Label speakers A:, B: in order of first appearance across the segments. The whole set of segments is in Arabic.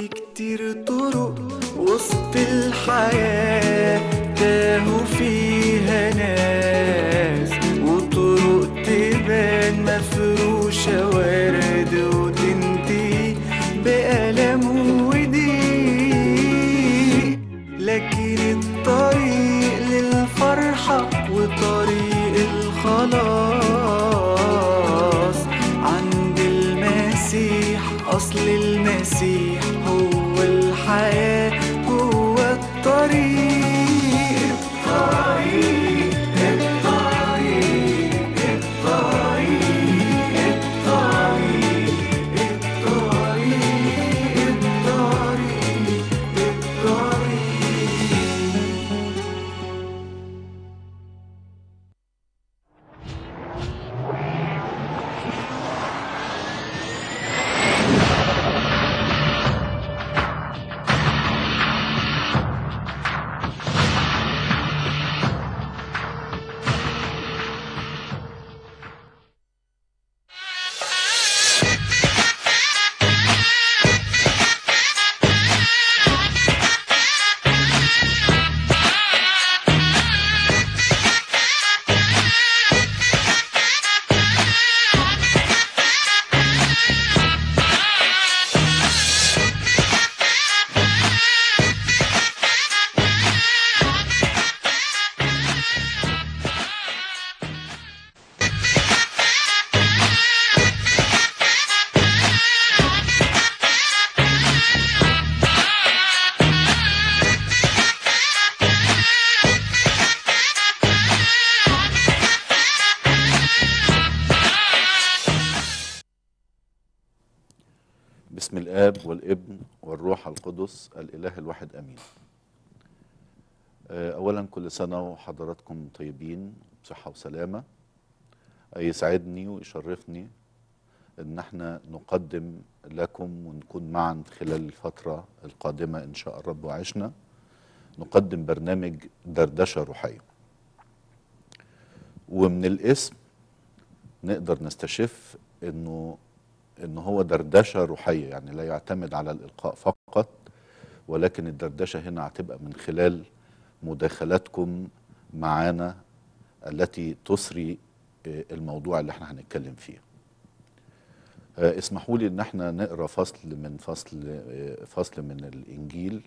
A: في كتير طرق وسط الحياة تاهوا فيها ناس
B: بسم الاب والابن والروح القدس الاله الواحد امين آه، اولا كل سنه وحضراتكم طيبين بصحه وسلامه آه، يسعدني ويشرفني ان احنا نقدم لكم ونكون معا خلال الفتره القادمه ان شاء الرب وعشنا نقدم برنامج دردشه روحيه ومن الاسم نقدر نستشف انه ان هو دردشه روحيه يعني لا يعتمد على الالقاء فقط ولكن الدردشه هنا هتبقى من خلال مداخلاتكم معانا التي تسري آه، الموضوع اللي احنا هنتكلم فيه آه، اسمحوا لي ان احنا نقرا فصل من فصل آه، فصل من الانجيل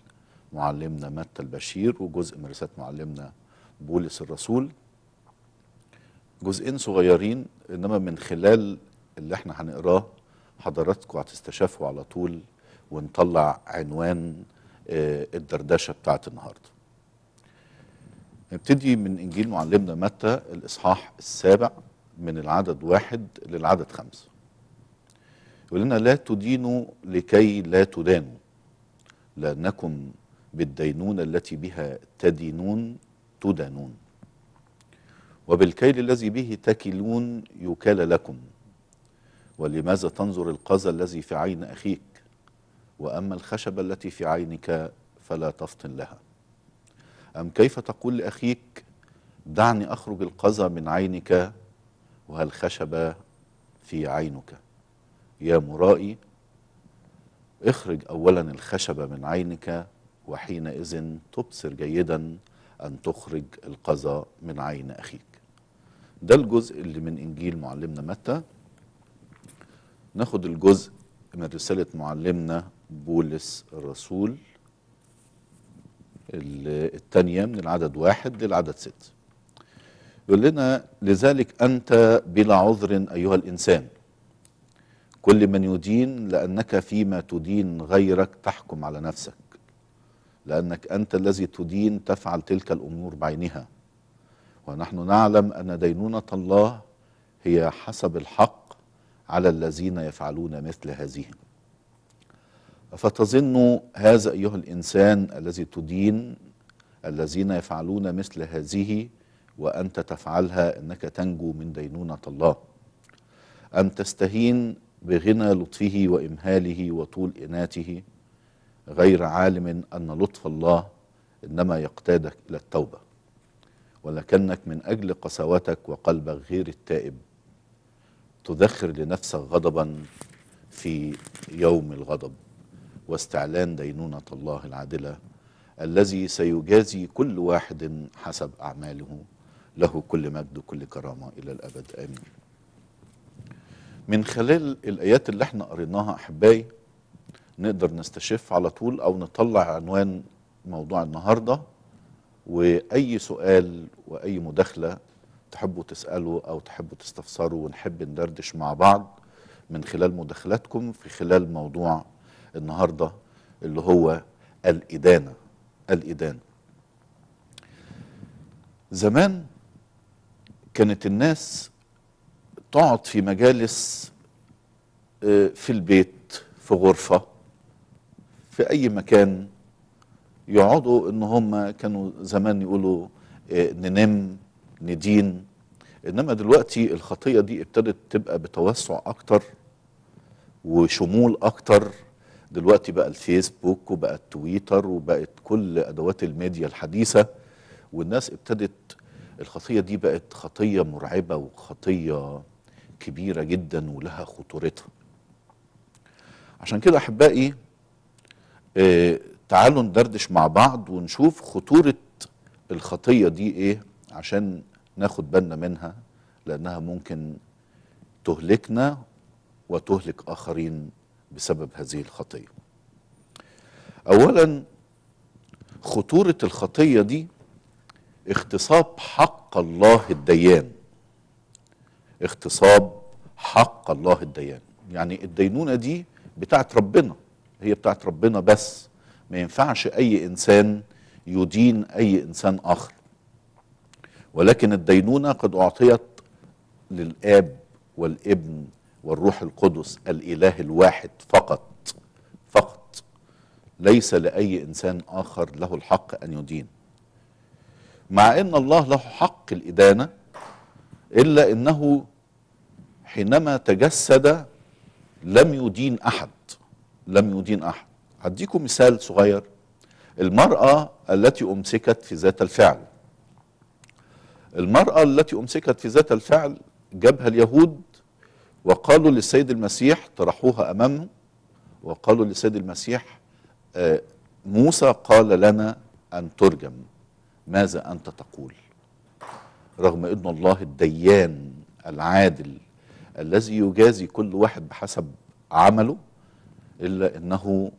B: معلمنا متى البشير وجزء من رساله معلمنا بولس الرسول جزئين صغيرين انما من خلال اللي احنا هنقراه حضراتكم هتستشافوا على طول ونطلع عنوان آه، الدردشه بتاعت النهارده. نبتدي من انجيل معلمنا متى الاصحاح السابع من العدد واحد للعدد خمسه. يقول لنا لا تدينوا لكي لا تدانوا لانكم بالدينونه التي بها تدينون تدانون وبالكيل الذي به تكلون يكال لكم ولماذا تنظر القذى الذي في عين أخيك وأما الخشبة التي في عينك فلا تفطن لها أم كيف تقول لأخيك دعني أخرج القذى من عينك وهالخشبة في عينك يا مرائي اخرج أولا الخشبة من عينك وحينئذ تبصر جيدا أن تخرج القذى من عين أخيك ده الجزء اللي من إنجيل معلمنا متى ناخد الجزء من رسالة معلمنا بولس الرسول الثانية من العدد واحد للعدد ست يقول لنا لذلك أنت بلا عذر أيها الإنسان كل من يدين لأنك فيما تدين غيرك تحكم على نفسك لأنك أنت الذي تدين تفعل تلك الأمور بعينها ونحن نعلم أن دينونة الله هي حسب الحق على الذين يفعلون مثل هذه فتظن هذا أيها الإنسان الذي تدين الذين يفعلون مثل هذه وأنت تفعلها أنك تنجو من دينونة الله أم تستهين بغنى لطفه وإمهاله وطول إناته غير عالم أن لطف الله إنما يقتادك إلى التوبة ولكنك من أجل قساوتك وقلبك غير التائب تذخر لنفسك غضبا في يوم الغضب واستعلان دينونة الله العادلة الذي سيجازي كل واحد حسب أعماله له كل مجد وكل كرامة إلى الأبد آمين من خلال الآيات اللي احنا قريناها أحبائي نقدر نستشف على طول أو نطلع عنوان موضوع النهاردة وأي سؤال وأي مداخلة تحبوا تسألوا أو تحبوا تستفسروا ونحب ندردش مع بعض من خلال مداخلاتكم في خلال موضوع النهاردة اللي هو الإدانة الإدانة زمان كانت الناس تقعد في مجالس آه، في البيت في غرفة في أي مكان
A: يقعدوا
B: إن هم كانوا زمان يقولوا آه، ننم ندين انما دلوقتي الخطيه دي ابتدت تبقى بتوسع اكتر وشمول اكتر دلوقتي بقى الفيسبوك وبقى التويتر وبقت كل ادوات الميديا الحديثه والناس ابتدت الخطيه دي بقت خطيه مرعبه وخطيه كبيره جدا ولها خطورتها عشان كده احبائي آه تعالوا ندردش مع بعض ونشوف خطوره الخطيه دي ايه عشان ناخد بالنا منها لأنها ممكن تهلكنا وتهلك آخرين بسبب هذه الخطية أولا خطورة الخطية دي اغتصاب حق الله الديان اغتصاب حق الله الديان يعني الدينونة دي بتاعت ربنا هي بتاعت ربنا بس ما ينفعش أي إنسان يدين أي إنسان آخر ولكن الدينونة قد أعطيت للآب والابن والروح القدس الإله الواحد فقط فقط ليس لأي إنسان آخر له الحق أن يدين مع أن الله له حق الإدانة إلا أنه حينما تجسد لم يدين أحد لم يدين أحد هديكم مثال صغير المرأة التي أمسكت في ذات الفعل المرأة التي أمسكت في ذات الفعل جابها اليهود وقالوا للسيد المسيح طرحوها أمامه وقالوا للسيد المسيح آه، موسى قال لنا أن ترجم ماذا أنت تقول رغم أن الله الديان العادل الذي يجازي كل واحد بحسب عمله إلا أنه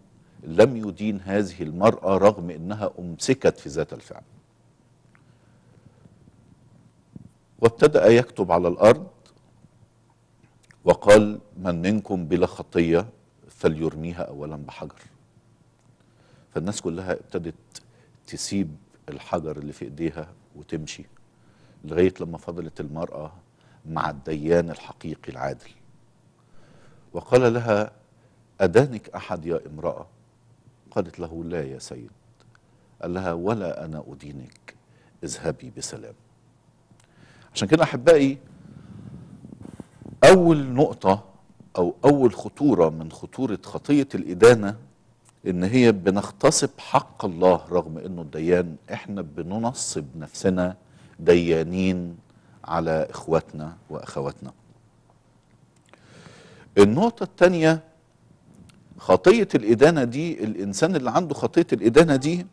B: لم يدين هذه المرأة رغم أنها أمسكت في ذات الفعل وابتدأ يكتب على الأرض وقال من منكم بلا خطية فليرميها أولا بحجر فالناس كلها ابتدت تسيب الحجر اللي في إيديها وتمشي لغاية لما فضلت المرأة مع الديان الحقيقي العادل وقال لها أدانك أحد يا امرأة قالت له لا يا سيد قال لها ولا أنا أدينك اذهبي بسلام عشان كده احبائي اول نقطه او اول خطوره من خطوره خطيه الادانه ان هي بنغتصب حق الله رغم انه الديان احنا بننصب نفسنا ديانين على اخواتنا واخواتنا النقطة الثانية خطية الإدانة دي الإنسان اللي عنده خطية الإدانة دي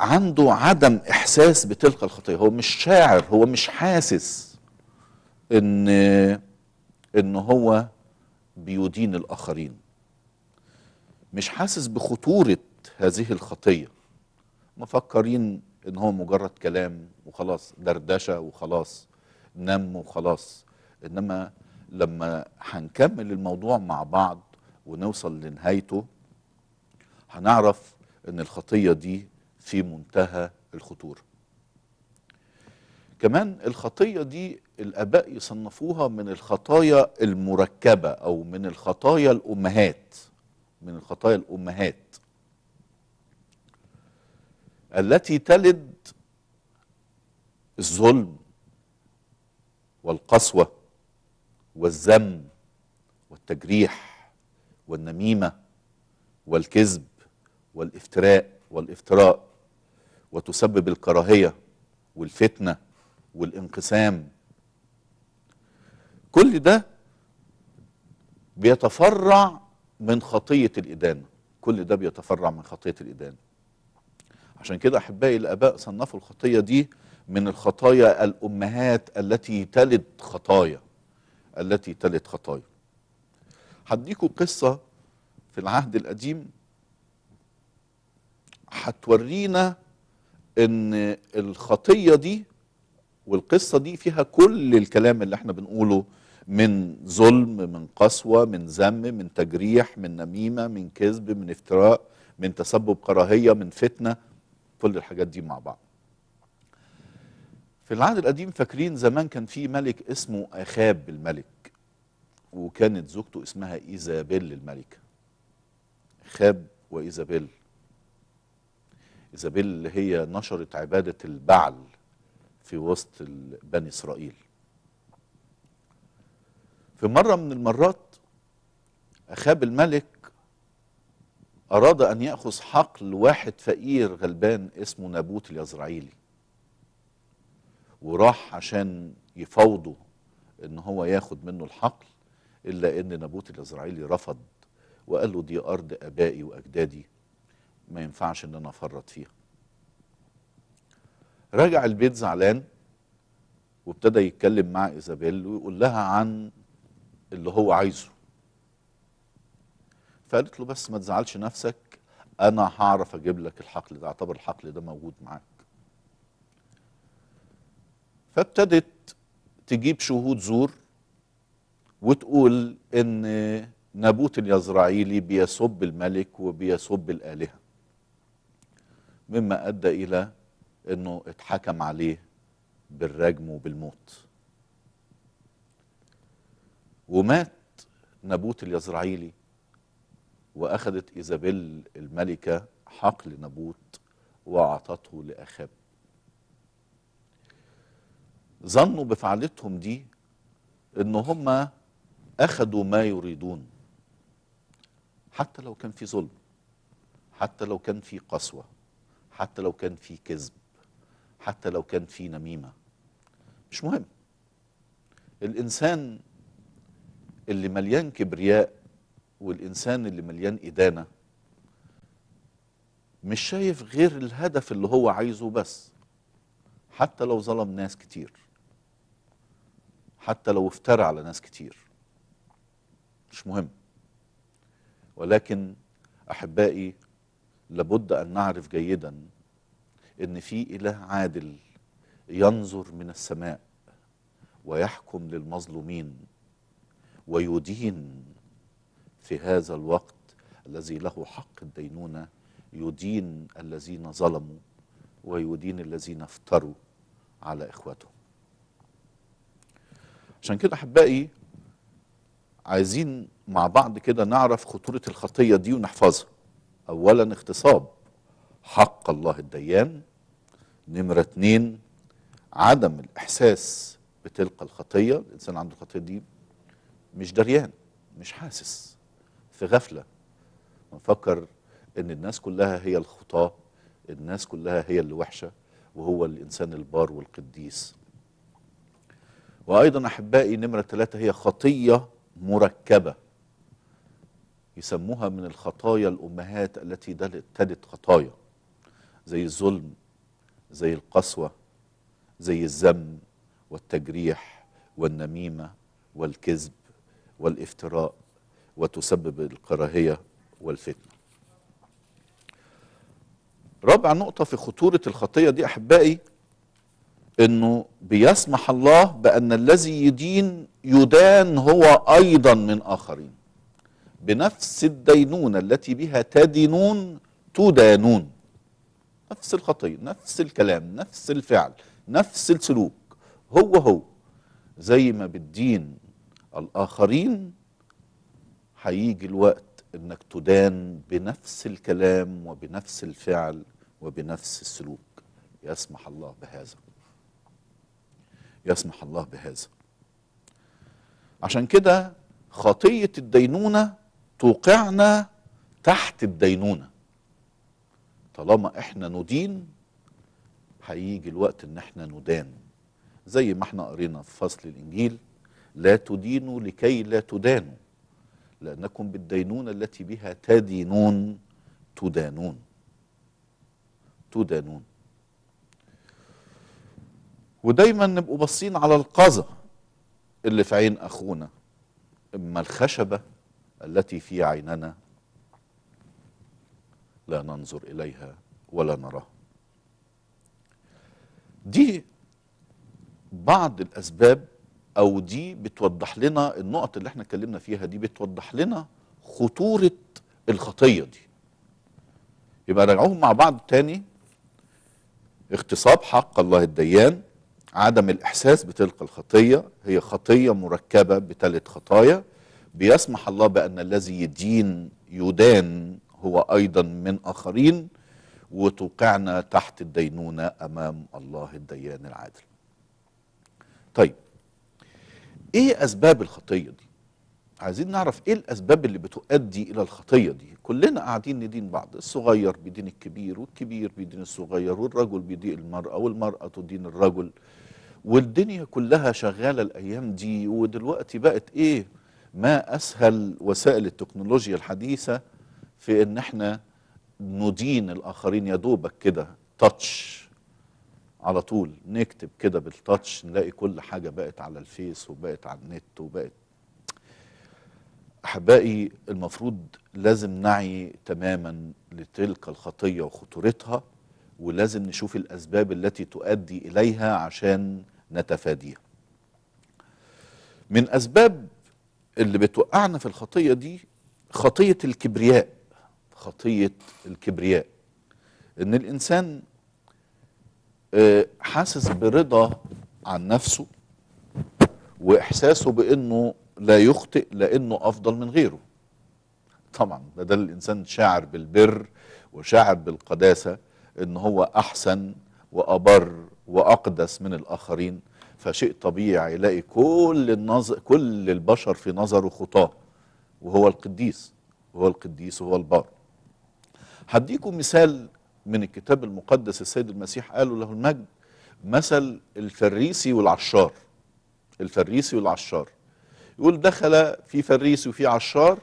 B: عنده عدم احساس بتلك الخطيه هو مش شاعر هو مش حاسس ان ان هو بيدين الاخرين مش حاسس بخطوره هذه الخطيه مفكرين ان هو مجرد كلام وخلاص دردشه وخلاص نم وخلاص انما لما هنكمل الموضوع مع بعض ونوصل لنهايته هنعرف ان الخطيه دي في منتهى الخطورة كمان الخطية دي الآباء يصنفوها من الخطايا المركبة أو من الخطايا الأمهات من الخطايا الأمهات التي تلد الظلم والقسوة والذم والتجريح والنميمة والكذب والافتراء والافتراء وتسبب الكراهية والفتنة والانقسام كل ده بيتفرع من خطية الإدانة كل ده بيتفرع من خطية الإدانة عشان كده أحبائي الآباء صنفوا الخطية دي من الخطايا الأمهات التي تلد خطايا التي تلد خطايا هديكوا قصة في العهد القديم هتورينا ان الخطيه دي والقصه دي فيها كل الكلام اللي احنا بنقوله من ظلم من قسوه من ذم من تجريح من نميمه من كذب من افتراء من تسبب كراهيه من فتنه كل الحاجات دي مع بعض في العهد القديم فاكرين زمان كان في ملك اسمه اخاب الملك وكانت زوجته اسمها ايزابيل الملكه اخاب وايزابيل إيزابيل اللي هي نشرت عبادة البعل في وسط بني إسرائيل في مرة من المرات أخاب الملك أراد أن يأخذ حقل واحد فقير غلبان اسمه نابوت اليزرعيلي وراح عشان يفوضه ان هو ياخد منه الحقل الا ان نابوت الازرائيلي رفض وقال له دي ارض ابائي واجدادي ما ينفعش ان انا افرط فيها رجع البيت زعلان وابتدى يتكلم مع ايزابيل ويقول لها عن اللي هو عايزه فقالت له بس ما تزعلش نفسك انا هعرف اجيب لك الحقل ده اعتبر الحقل ده موجود معاك فابتدت تجيب شهود زور وتقول ان نابوت اليزرعيلي بيسب الملك وبيسب الالهه مما أدى إلى أنه اتحكم عليه بالرجم وبالموت ومات نبوت اليزرعيلي وأخذت إيزابيل الملكة حقل نبوت وأعطته لأخاب ظنوا بفعلتهم دي ان هم اخذوا ما يريدون حتى لو كان في ظلم حتى لو كان في قسوه حتى لو كان في كذب حتى لو كان في نميمة مش مهم الإنسان اللي مليان كبرياء والإنسان اللي مليان إدانة مش شايف غير الهدف اللي هو عايزه بس حتى لو ظلم ناس كتير حتى لو افترى على ناس كتير مش مهم ولكن أحبائي لابد أن نعرف جيدا أن في إله عادل ينظر من السماء ويحكم للمظلومين ويدين في هذا الوقت الذي له حق الدينونة يدين الذين ظلموا ويدين الذين افتروا على إخواتهم عشان كده أحبائي عايزين مع بعض كده نعرف خطورة الخطية دي ونحفظها أولا اغتصاب حق الله الديان نمرة اتنين عدم الإحساس بتلك الخطية الإنسان عنده الخطية دي مش دريان مش حاسس في غفلة بنفكر إن الناس كلها هي الخطاة الناس كلها هي اللي وحشة وهو الإنسان البار والقديس وأيضا أحبائي نمرة ثلاثة هي خطية مركبة يسموها من الخطايا الأمهات التي تلت خطايا زي الظلم زي القسوة زي الذم والتجريح والنميمة والكذب والافتراء وتسبب الكراهية والفتنة رابع نقطة في خطورة الخطية دي أحبائي أنه بيسمح الله بأن الذي يدين يدان هو أيضا من آخرين بنفس الدينونة التي بها تدينون تدانون نفس الخطية نفس الكلام نفس الفعل نفس السلوك هو هو زي ما بالدين الآخرين هيجي الوقت انك تدان بنفس الكلام وبنفس الفعل وبنفس السلوك يسمح الله بهذا يسمح الله بهذا عشان كده خطية الدينونة توقعنا تحت الدينونة طالما احنا ندين هيجي الوقت ان احنا ندان زي ما احنا قرينا في فصل الانجيل لا تدينوا لكي لا تدانوا لانكم بالدينونة التي بها تدينون تدانون تدانون ودايما نبقوا باصين على القذى اللي في عين اخونا اما الخشبه التي في عيننا لا ننظر إليها ولا نراها دي بعض الأسباب أو دي بتوضح لنا النقط اللي احنا اتكلمنا فيها دي بتوضح لنا خطورة الخطية دي يبقى راجعوهم مع بعض تاني اغتصاب حق الله الديان عدم الإحساس بتلك الخطية هي خطية مركبة بثلاث خطايا بيسمح الله بأن الذي يدين يدان هو أيضا من آخرين وتوقعنا تحت الدينونة أمام الله الديان العادل طيب ايه أسباب الخطية دي عايزين نعرف ايه الأسباب اللي بتؤدي إلى الخطية دي كلنا قاعدين ندين بعض الصغير بيدين الكبير والكبير بيدين الصغير والرجل بيدين المرأة والمرأة تدين الرجل والدنيا كلها شغالة الأيام دي ودلوقتي بقت ايه ما أسهل وسائل التكنولوجيا الحديثة في أن احنا ندين الآخرين يا دوبك كده تاتش على طول نكتب كده بالتاتش نلاقي كل حاجة بقت على الفيس وبقت على النت وبقت أحبائي المفروض لازم نعي تماما لتلك الخطية وخطورتها ولازم نشوف الأسباب التي تؤدي إليها عشان نتفاديها من أسباب اللي بتوقعنا في الخطيه دي خطيه الكبرياء خطيه الكبرياء ان الانسان آه، حاسس برضا عن نفسه واحساسه بانه لا يخطئ لانه افضل من غيره طبعا بدل الانسان شاعر بالبر وشاعر بالقداسه ان هو احسن وابر واقدس من الاخرين فشيء طبيعي يلاقي كل النظر كل البشر في نظره خطاه وهو القديس وهو القديس وهو البار هديكم مثال من الكتاب المقدس السيد المسيح قالوا له المجد مثل الفريسي والعشار الفريسي والعشار يقول دخل في فريسي وفي عشار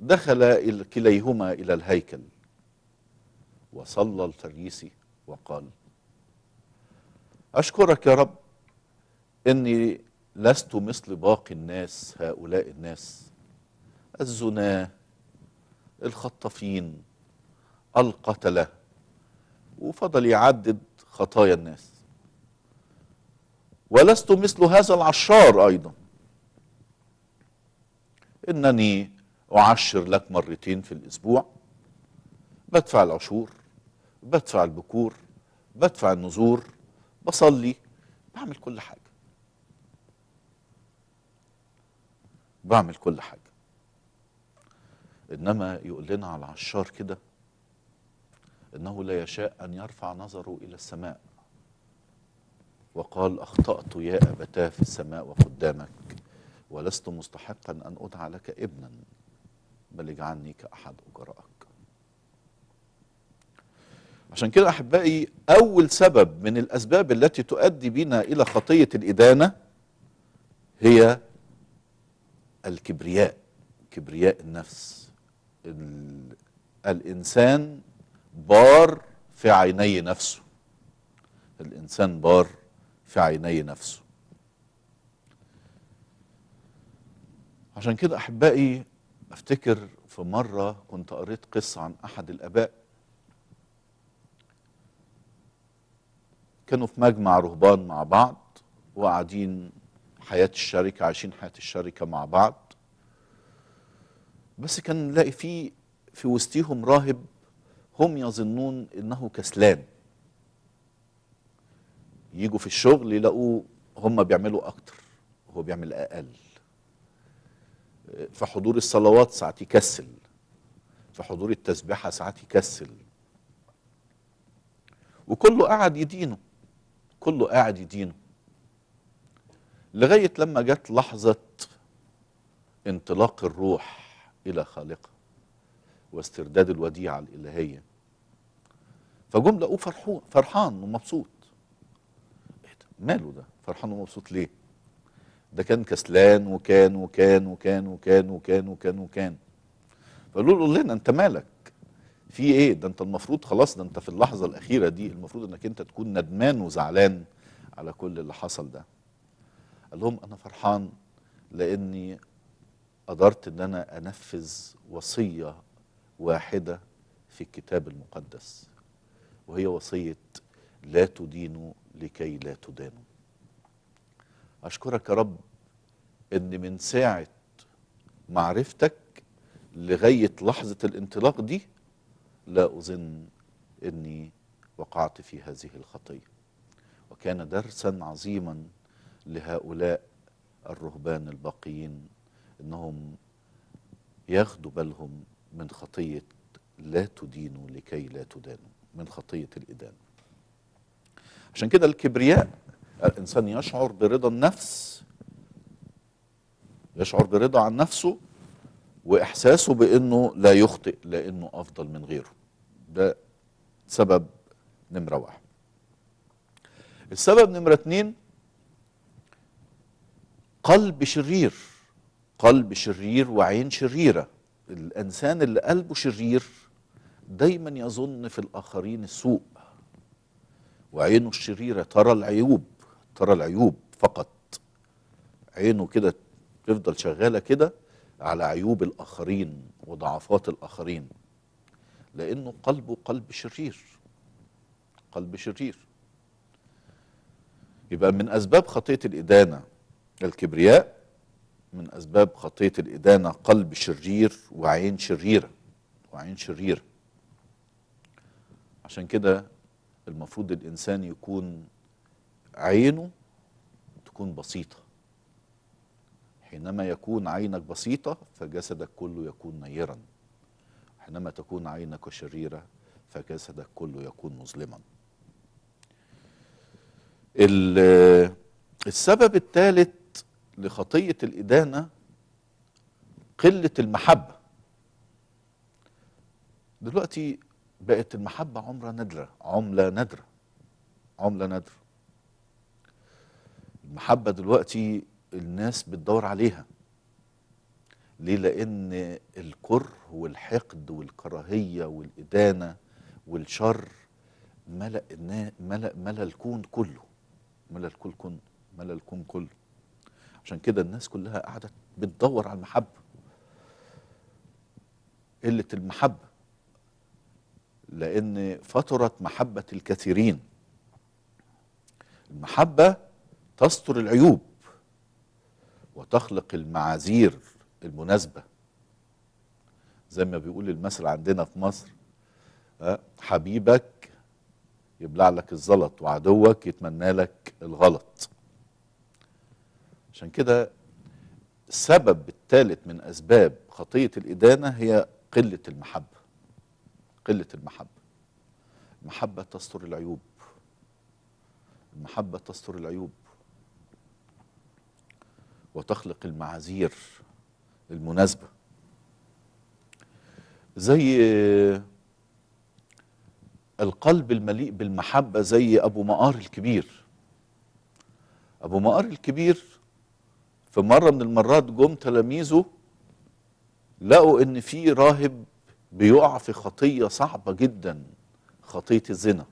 B: دخل كليهما إلى الهيكل وصلى الفريسي وقال أشكرك يا رب إني لست مثل باقي الناس هؤلاء الناس الزناة الخطافين القتلة وفضل يعدد خطايا الناس ولست مثل هذا العشار أيضا إنني أعشر لك مرتين في الأسبوع بدفع العشور بدفع البكور بدفع النذور بصلي بعمل كل حاجة بعمل كل حاجة إنما يقول لنا على العشار كده إنه لا يشاء أن يرفع نظره إلى السماء وقال أخطأت يا أبتاه في السماء وقدامك ولست مستحقا أن أدعى لك ابنا بل اجعلني كأحد أجرائك عشان كده أحبائي أول سبب من الأسباب التي تؤدي بنا إلى خطية الإدانة هي الكبرياء كبرياء النفس الإنسان بار في عيني نفسه الإنسان بار في عيني نفسه عشان كده أحبائي أفتكر في مرة كنت قريت قصة عن أحد الآباء كانوا في مجمع رهبان مع بعض وقاعدين حياة الشركة عايشين حياة الشركة مع بعض بس كان نلاقي في في وسطيهم راهب هم يظنون انه كسلان يجوا في الشغل يلاقوه هم بيعملوا اكتر هو بيعمل اقل في حضور الصلوات ساعات يكسل في حضور التسبيحه ساعات يكسل وكله قاعد يدينه كله قاعد يدينه لغاية لما جت لحظة انطلاق الروح إلى خالقها واسترداد الوديعة الإلهية فجم لقوه فرحون فرحان ومبسوط إيه ماله ده فرحان ومبسوط ليه ده كان كسلان وكان وكان وكان وكان وكان وكان وكان فقالوا له لنا انت مالك في ايه ده انت المفروض خلاص ده انت في اللحظه الاخيره دي المفروض انك انت تكون ندمان وزعلان على كل اللي حصل ده قال لهم انا فرحان لاني قدرت ان انا انفذ وصيه واحده في الكتاب المقدس وهي وصيه لا تدينوا لكي لا تدانوا اشكرك يا رب ان من ساعه معرفتك لغايه لحظه الانطلاق دي لا اظن اني وقعت في هذه الخطيه وكان درسا عظيما لهؤلاء الرهبان الباقيين انهم ياخدوا بالهم من خطيه لا تدينوا لكي لا تدانوا من خطيه الادانه عشان كده الكبرياء الانسان يشعر برضا النفس يشعر برضا عن نفسه واحساسه بانه لا يخطئ لانه افضل من غيره ده سبب نمره واحد السبب نمره اتنين قلب شرير قلب شرير وعين شريرة الإنسان اللي قلبه شرير دايما يظن في الآخرين السوء وعينه الشريرة ترى العيوب ترى العيوب فقط عينه كده تفضل شغالة كده على عيوب الآخرين وضعفات الآخرين لأنه قلبه قلب شرير قلب شرير يبقى من أسباب خطية الإدانة الكبرياء من أسباب خطية الإدانة قلب شرير وعين شريرة وعين شريرة عشان كده المفروض الإنسان يكون عينه تكون بسيطة حينما يكون عينك بسيطة فجسدك كله يكون نيرا حينما تكون عينك شريرة فجسدك كله يكون مظلما السبب الثالث لخطية الإدانة قلة المحبة دلوقتي بقت المحبة عمرة نادرة عملة نادرة عملة نادرة المحبة دلوقتي الناس بتدور عليها ليه لأن الكره والحقد والكراهية والإدانة والشر ملأ ملأ ملأ الكون كله ملأ الكون كله ملأ الكون كله عشان كده الناس كلها قعدت بتدور على المحبة قلة المحبة لأن فترت محبة الكثيرين المحبة تستر العيوب وتخلق المعاذير المناسبة زي ما بيقول المثل عندنا في مصر آه، حبيبك يبلع لك الزلط وعدوك يتمنى لك الغلط عشان كده السبب الثالث من أسباب خطية الإدانة هي قلة المحبة قلة المحبة المحبة تستر العيوب المحبة تستر العيوب وتخلق المعاذير المناسبة زي القلب المليء بالمحبة زي أبو مقار الكبير أبو مقار الكبير في مره من المرات جم تلاميذه لقوا ان في راهب بيقع في خطيه صعبه جدا خطيه الزنا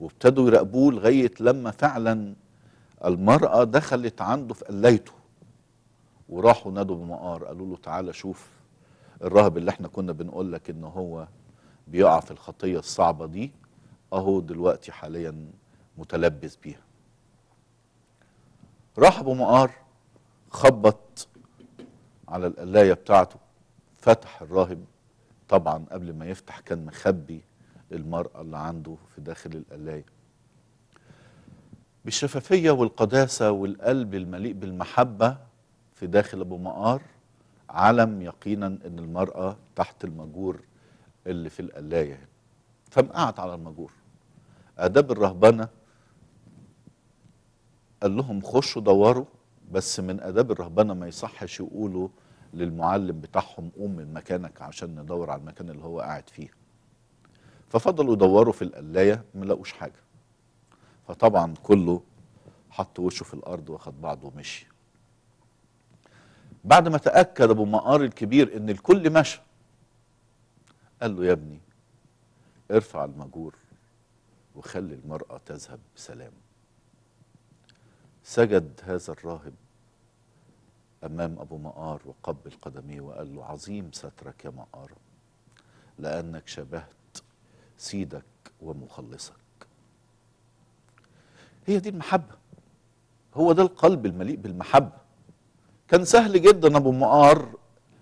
B: وابتدوا يراقبوه لغايه لما فعلا المراه دخلت عنده في قلايته وراحوا نادوا بمقار قالوا له تعالى شوف الراهب اللي احنا كنا بنقول لك ان هو بيقع في الخطيه الصعبه دي اهو دلوقتي حاليا متلبس بيها راح ابو مقار خبط على القلايه بتاعته فتح الراهب طبعا قبل ما يفتح كان مخبي المراه اللي عنده في داخل القلايه بالشفافيه والقداسه والقلب المليء بالمحبه في داخل ابو مقار علم يقينا ان المراه تحت المجور اللي في القلايه فمقعت على المجور اداب الرهبنه قال لهم خشوا دوروا بس من اداب الرهبنه ما يصحش يقولوا للمعلم بتاعهم قوم من مكانك عشان ندور على المكان اللي هو قاعد فيه ففضلوا يدوروا في القلايه ما لقوش حاجه فطبعا كله حط وشه في الارض واخد بعضه ومشي بعد ما تاكد ابو مقار الكبير ان الكل مشى قال له يا ابني ارفع المجور وخلي المراه تذهب بسلام سجد هذا الراهب أمام أبو مقار وقبل قدميه وقال له عظيم سترك يا مقار لأنك شبهت سيدك ومخلصك هي دي المحبة هو ده القلب المليء بالمحبة كان سهل جدا أبو مقار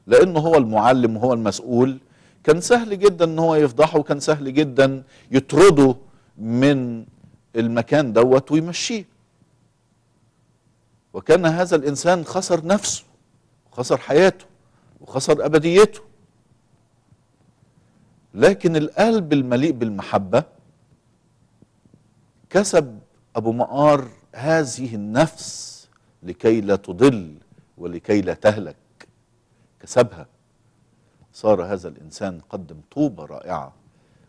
B: لأنه هو المعلم وهو المسؤول كان سهل جدا ان هو يفضحه وكان سهل جدا يطرده من المكان دوت ويمشيه وكان هذا الإنسان خسر نفسه وخسر حياته وخسر أبديته لكن القلب المليء بالمحبة كسب أبو مقار هذه النفس لكي لا تضل ولكي لا تهلك كسبها صار هذا الإنسان قدم طوبة رائعة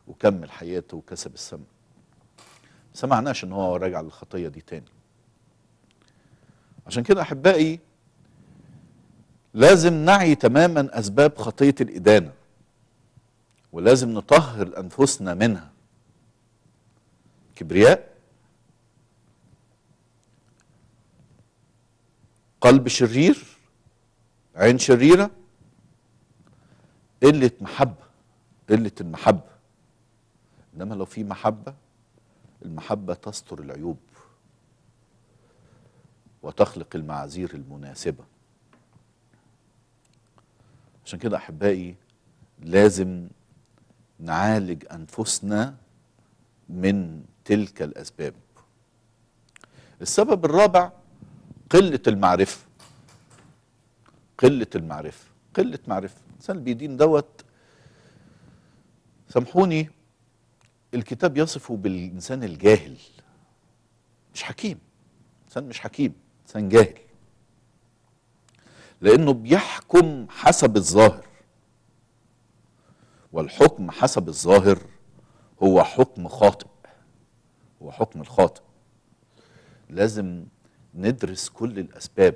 B: وكمل حياته وكسب السماء سمعناش ان هو راجع للخطيه دي تاني عشان كده أحبائي لازم نعي تماما أسباب خطية الإدانة ولازم نطهر أنفسنا منها كبرياء قلب شرير عين شريرة قلة محبة قلة المحبة إنما لو في محبة المحبة تستر العيوب وتخلق المعاذير المناسبة عشان كده أحبائي لازم نعالج أنفسنا من تلك الأسباب السبب الرابع قلة المعرفة قلة المعرفة قلة معرفة الإنسان اللي بيدين دوت سامحوني الكتاب يصفه بالإنسان الجاهل مش حكيم إنسان مش حكيم انسان جاهل لانه بيحكم حسب الظاهر والحكم حسب الظاهر هو حكم خاطئ هو حكم الخاطئ لازم ندرس كل الاسباب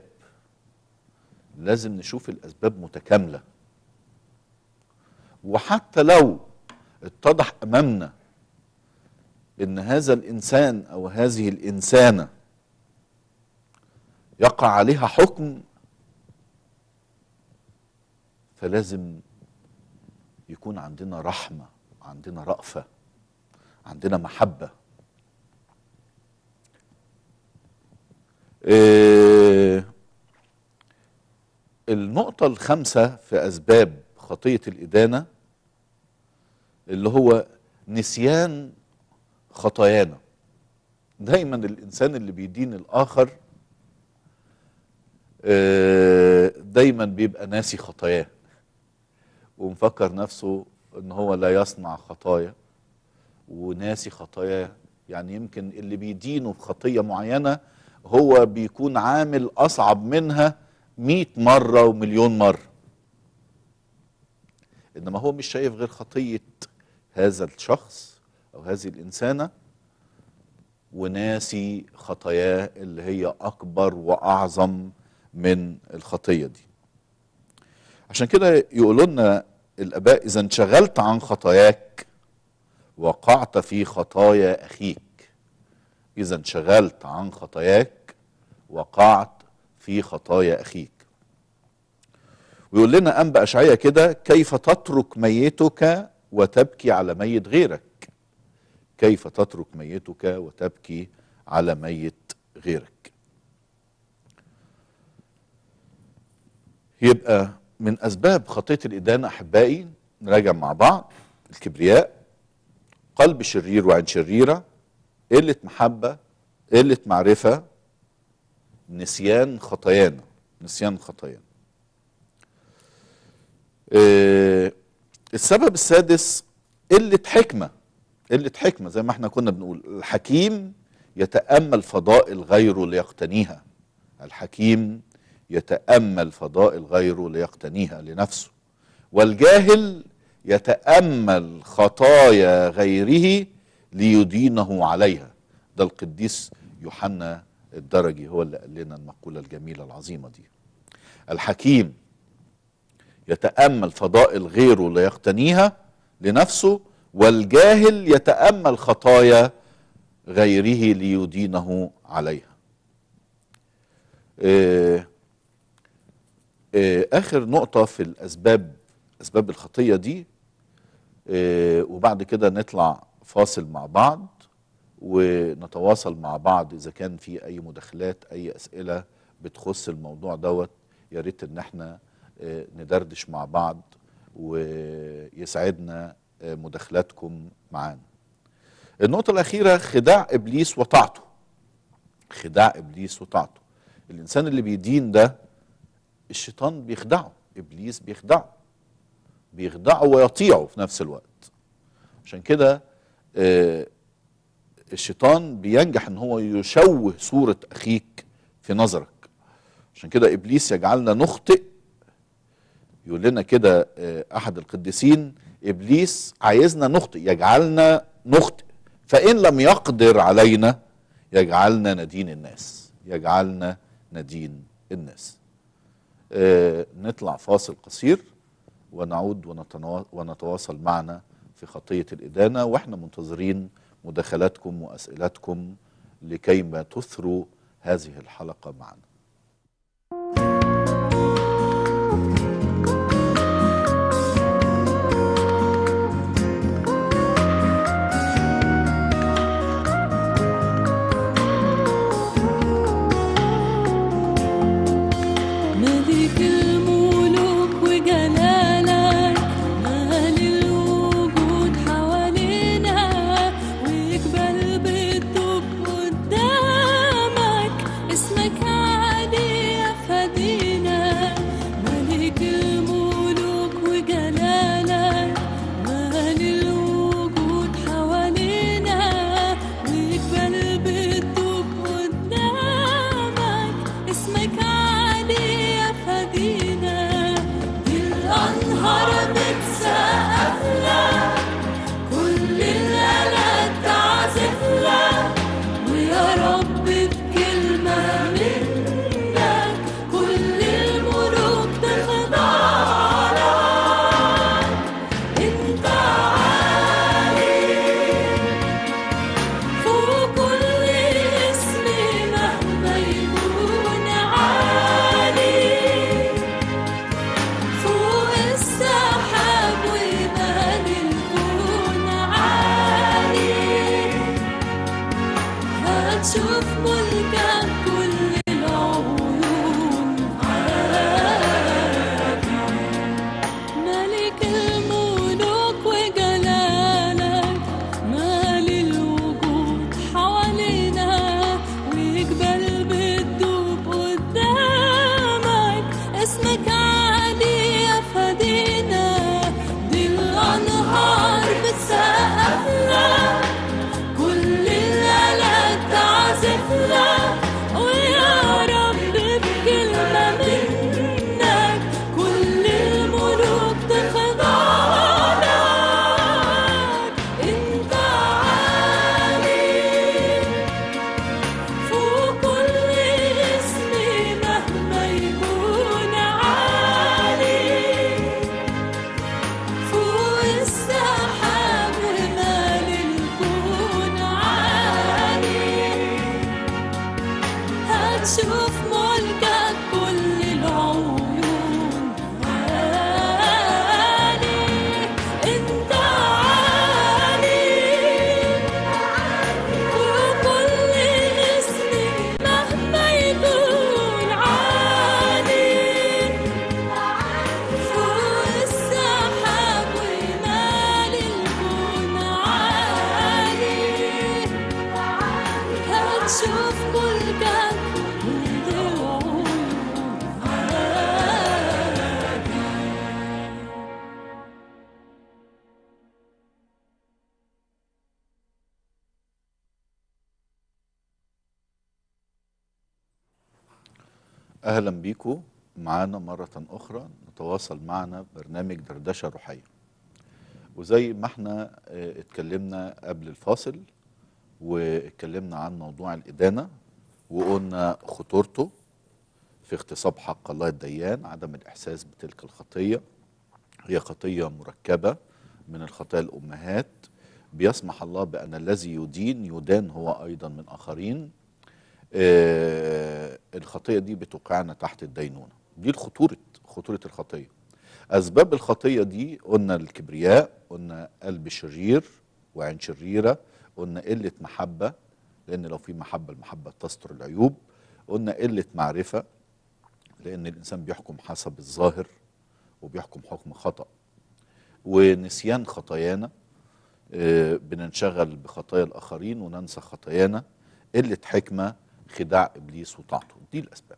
B: لازم نشوف الاسباب متكامله وحتى لو اتضح امامنا ان هذا الانسان او هذه الانسانه يقع عليها حكم فلازم يكون عندنا رحمة عندنا رأفة عندنا محبة إيه النقطة الخامسة في أسباب خطية الإدانة اللي هو نسيان خطايانا دايما الإنسان اللي بيدين الآخر آه، دايما بيبقى ناسي خطاياه ومفكر نفسه ان هو لا يصنع خطايا وناسي خطاياه يعني يمكن اللي بيدينه بخطيه معينه هو بيكون عامل اصعب منها 100 مره ومليون مره انما هو مش شايف غير خطيه هذا الشخص او هذه الانسانه وناسي خطاياه اللي هي اكبر واعظم من الخطية دي عشان كده يقولوا لنا الآباء إذا انشغلت عن خطاياك وقعت في خطايا أخيك إذا انشغلت عن خطاياك وقعت في خطايا أخيك ويقول لنا أنبأ أشعية كده كيف تترك ميتك وتبكي على ميت غيرك كيف تترك ميتك وتبكي على ميت غيرك يبقى من اسباب خطيه الادانه احبائي نراجع مع بعض الكبرياء قلب شرير وعين شريره قله محبه قله معرفه نسيان خطايانا نسيان خطايانا آه، السبب السادس قله حكمه قله حكمه زي ما احنا كنا بنقول الحكيم يتامل فضائل غيره ليقتنيها الحكيم يتأمل فضائل غيره ليقتنيها لنفسه والجاهل يتأمل خطايا غيره ليدينه عليها ده القديس يوحنا الدرجي هو اللي قال لنا المقولة الجميلة العظيمة دي الحكيم يتأمل فضائل غيره ليقتنيها لنفسه والجاهل يتأمل خطايا غيره ليدينه عليها إيه آه، اخر نقطه في الاسباب اسباب الخطيه دي آه، وبعد كده نطلع فاصل مع بعض ونتواصل مع بعض اذا كان في اي مداخلات اي اسئله بتخص الموضوع دوت يا ريت ان احنا آه، ندردش مع بعض ويسعدنا مداخلاتكم معانا النقطه الاخيره خداع ابليس وطاعته خداع ابليس وطاعته الانسان اللي بيدين ده الشيطان بيخدعه ابليس بيخدعه بيخدعه ويطيعه في نفس الوقت عشان كده آه، الشيطان بينجح ان هو يشوه صوره اخيك في نظرك عشان كده ابليس يجعلنا نخطئ يقول لنا كده آه، احد القديسين ابليس عايزنا نخطئ يجعلنا نخطئ فان لم يقدر علينا يجعلنا ندين الناس يجعلنا ندين الناس آه، نطلع فاصل قصير ونعود ونتواصل معنا في خطية الإدانة وإحنا منتظرين مداخلاتكم وأسئلتكم ما تثروا هذه الحلقة معنا معانا مرة أخرى نتواصل معنا برنامج دردشة روحية وزي ما احنا آه، اتكلمنا قبل الفاصل واتكلمنا عن موضوع الإدانة وقلنا خطورته في اغتصاب حق الله الديان عدم الإحساس بتلك الخطية هي خطية مركبة من الخطايا الأمهات بيسمح الله بأن الذي يدين يدان هو أيضا من آخرين آه الخطية دي بتوقعنا تحت الدينونة دي خطورة خطورة الخطية أسباب الخطية دي قلنا الكبرياء قلنا قلب شرير وعين شريرة قلنا قلة محبة لأن لو في محبة المحبة تستر العيوب قلنا قلة معرفة لأن الإنسان بيحكم حسب الظاهر وبيحكم حكم خطأ ونسيان خطايانا آه، بننشغل بخطايا الآخرين وننسى خطايانا قلة حكمة خداع إبليس وطاعته دي الأسباب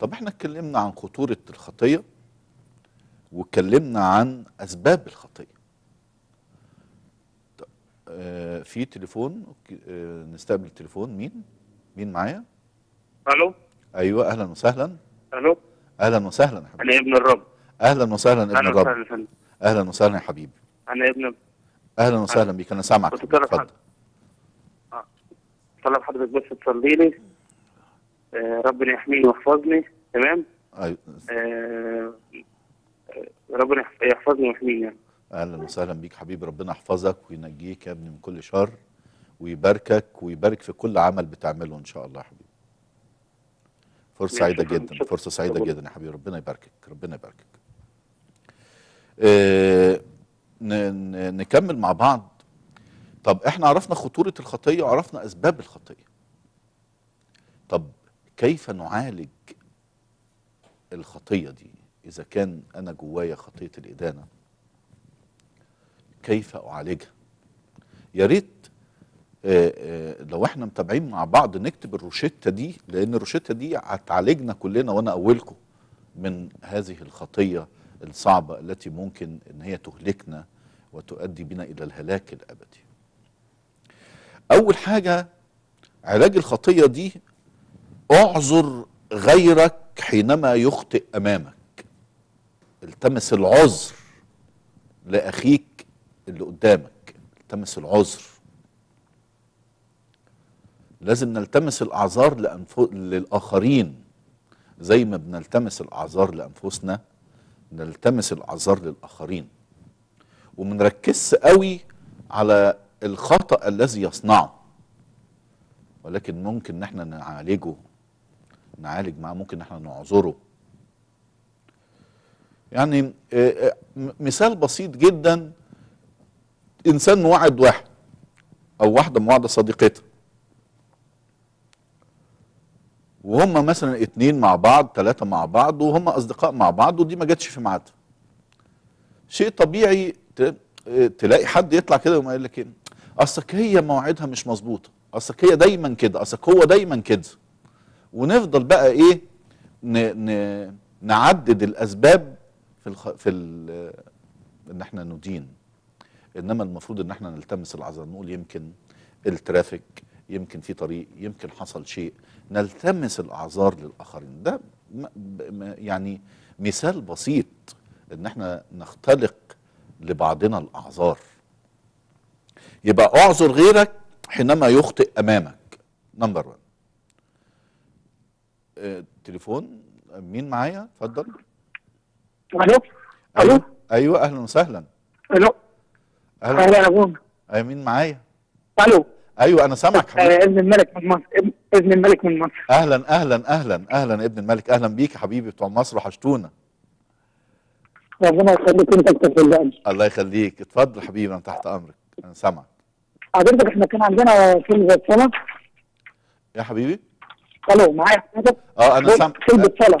B: طب احنا اتكلمنا عن خطورة الخطية واتكلمنا عن أسباب الخطية اه في تليفون اه نستقبل التليفون مين؟ مين مين معايا الو ايوه اهلا وسهلا الو اهلا وسهلا يا
C: حبيبي انا ابن الرب
B: اهلا وسهلا ابن أهلا الرب اهلا وسهلا يا حبيبي انا ابن اهلا وسهلا بيك انا سامعك
C: اتفضل آه. طلب حضرتك بس تصلي لي آه، ربنا يحميني ويحفظني تمام ايوه آه، آه، ربنا يحفظني ويحميني يعني
B: اهلا وسهلا بيك حبيبي ربنا يحفظك وينجيك يا ابني من كل شر ويباركك ويبارك في كل عمل بتعمله ان شاء الله يا حبيبي فرصه سعيده جدا فرصه سعيده جدا يا حبيبي ربنا يباركك ربنا يباركك آه نكمل مع بعض طب احنا عرفنا خطوره الخطيه وعرفنا اسباب الخطيه طب كيف نعالج الخطية دي إذا كان أنا جوايا خطية الإدانة كيف أعالجها يا ريت آه، آه، لو احنا متابعين مع بعض نكتب الروشتة دي لأن الروشتة دي هتعالجنا كلنا وأنا أولكم من هذه الخطية الصعبة التي ممكن أن هي تهلكنا وتؤدي بنا إلى الهلاك الأبدي أول حاجة علاج الخطية دي اعذر غيرك حينما يخطئ امامك التمس العذر لاخيك اللي قدامك التمس العذر لازم نلتمس الاعذار للاخرين زي ما بنلتمس الاعذار لانفسنا نلتمس الاعذار للاخرين ومنركز قوي على الخطأ الذي يصنعه ولكن ممكن ان احنا نعالجه نعالج معاه ممكن احنا نعذره يعني آه، آه، مثال بسيط جدا انسان موعد واحد او واحده موعده صديقتها وهم مثلا اتنين مع بعض ثلاثه مع بعض وهم اصدقاء مع بعض ودي ما جاتش في ميعادها شيء طبيعي آه، تلاقي حد يطلع كده وما يقول لك ايه اصلك هي مواعيدها مش مظبوطه اصلك هي دايما كده اصلك هو دايما كده ونفضل بقى ايه نعدد الاسباب في الخ... في ال... ان احنا ندين انما المفروض ان احنا نلتمس العذر نقول يمكن الترافيك يمكن في طريق يمكن حصل شيء نلتمس الاعذار للاخرين ده يعني مثال بسيط ان احنا نختلق لبعضنا الاعذار يبقى اعذر غيرك حينما يخطئ امامك نمبر 1 تليفون مين معايا اتفضل الو الو ايوه, أيوة، اهلا وسهلا الو اهلا اهلا ابونا ايوه مين معايا الو ايوه انا سامعك حبيبي آه، ابن الملك من مصر ابن الملك من مصر اهلا اهلا اهلا اهلا ابن الملك اهلا بيك يا حبيبي بتوع مصر وحشتونا
C: ربنا يخليك انت بتتفضل
B: الله يخليك اتفضل حبيبي انا تحت امرك انا سامعك حضرتك احنا كان عندنا فيلم زي يا حبيبي الو معايا اه انا سامع في صلاه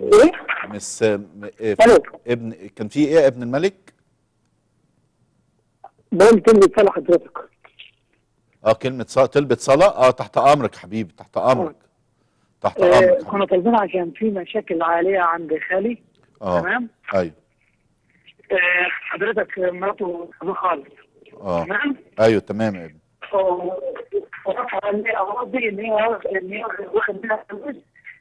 B: ايه مس الو ابن كان في ايه ابن الملك
C: بقول كلمه صلاه حضرتك
B: اه كلمه صلاه تلبة صلاه اه تحت امرك حبيبي تحت آه. امرك
C: تحت
A: آه، امرك آه كنا طالبين عشان في مشاكل عائليه عند خالي
B: اه تمام ايوه
A: آه،
C: حضرتك مراته ابو خالد
B: اه تمام ايوه تمام يا ابني
C: ورفع الاغراض دي ان هي ان هي واخد منها فلوس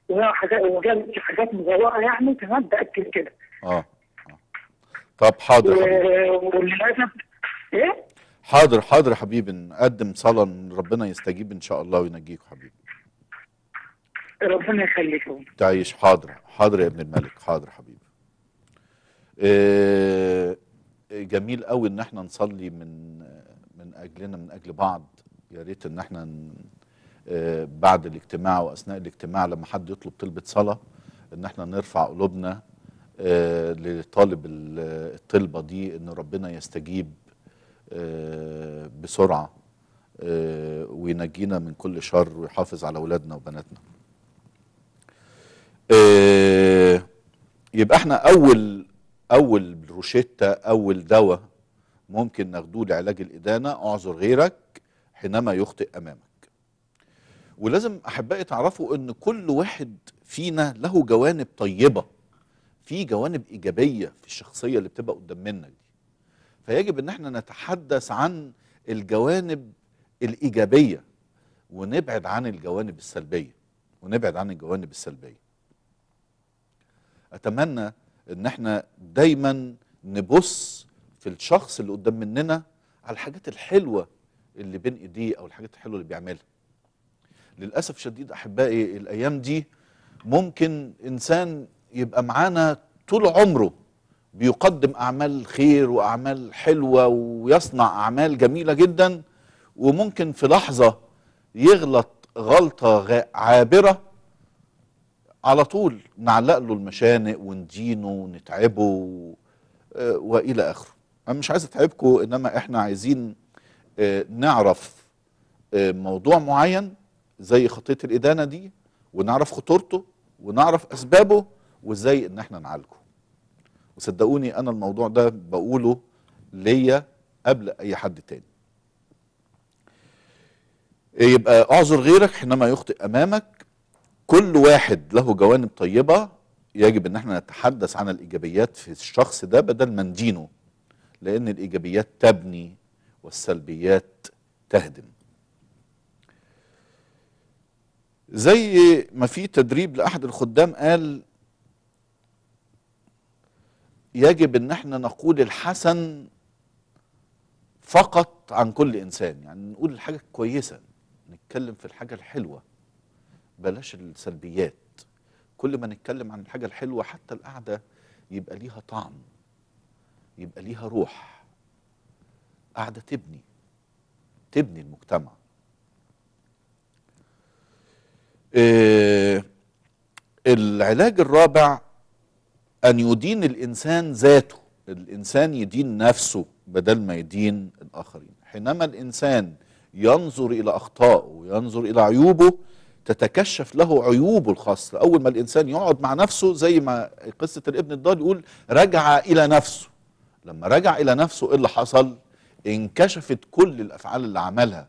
C: وجاب حاجات مزوره يعني تمام تاكد كده.
B: آه. اه طب حاضر
C: وللاسف ايه؟
B: حاضر حاضر حبيبي نقدم صلاه ربنا يستجيب ان شاء الله وينجيكم حبيبي.
C: ربنا يخليكم.
B: تعيش حاضر حاضر يا ابن الملك حاضر حبيبي. آه، جميل قوي ان احنا نصلي من من اجلنا من اجل بعض يا ريت ان احنا آه، بعد الاجتماع واثناء الاجتماع لما حد يطلب طلبه صلاه ان احنا نرفع قلوبنا آه، لطالب الطلبه دي ان ربنا يستجيب آه، بسرعه وينجينا من كل شر ويحافظ على اولادنا وبناتنا. يبقى احنا اول اول روشته اول دواء ممكن ناخدوه لعلاج الادانه اعذر غيرك حينما يخطئ امامك ولازم احبائي تعرفوا ان كل واحد فينا له جوانب طيبه في جوانب ايجابيه في الشخصيه اللي بتبقى قدام منك دي فيجب ان احنا نتحدث عن الجوانب الايجابيه ونبعد عن الجوانب السلبيه ونبعد عن الجوانب السلبيه اتمنى ان احنا دايما نبص في الشخص اللي قدام مننا على الحاجات الحلوه اللي بين ايديه او الحاجات الحلوه اللي بيعملها للاسف شديد احبائي الايام دي ممكن انسان يبقى معانا طول عمره بيقدم اعمال خير واعمال حلوه ويصنع اعمال جميله جدا وممكن في لحظه يغلط غلطه عابره على طول نعلق له المشانق وندينه ونتعبه آه، والى اخره انا مش عايز اتعبكم انما احنا عايزين آه، نعرف آه، موضوع معين زي خطيه الادانه دي ونعرف خطورته ونعرف اسبابه وازاي ان احنا نعالجه وصدقوني انا الموضوع ده بقوله ليا قبل اي حد تاني آه، يبقى اعذر غيرك حينما يخطئ امامك كل واحد له جوانب طيبه يجب ان احنا نتحدث عن الايجابيات في الشخص ده بدل ما ندينه لان الايجابيات تبني والسلبيات تهدم زي ما في تدريب لأحد الخدام قال يجب ان احنا نقول الحسن فقط عن كل انسان يعني نقول الحاجه الكويسه نتكلم في الحاجه الحلوه بلاش السلبيات كل ما نتكلم عن الحاجه الحلوه حتى القعده يبقى ليها طعم يبقى ليها روح قاعدة تبني تبني المجتمع إيه العلاج الرابع أن يدين الإنسان ذاته الإنسان يدين نفسه بدل ما يدين الآخرين حينما الإنسان ينظر إلى أخطائه وينظر إلى عيوبه تتكشف له عيوبه الخاصة أول ما الإنسان يقعد مع نفسه زي ما قصة الابن الضال يقول رجع إلى نفسه لما رجع إلى نفسه إيه اللي حصل انكشفت كل الافعال اللي عملها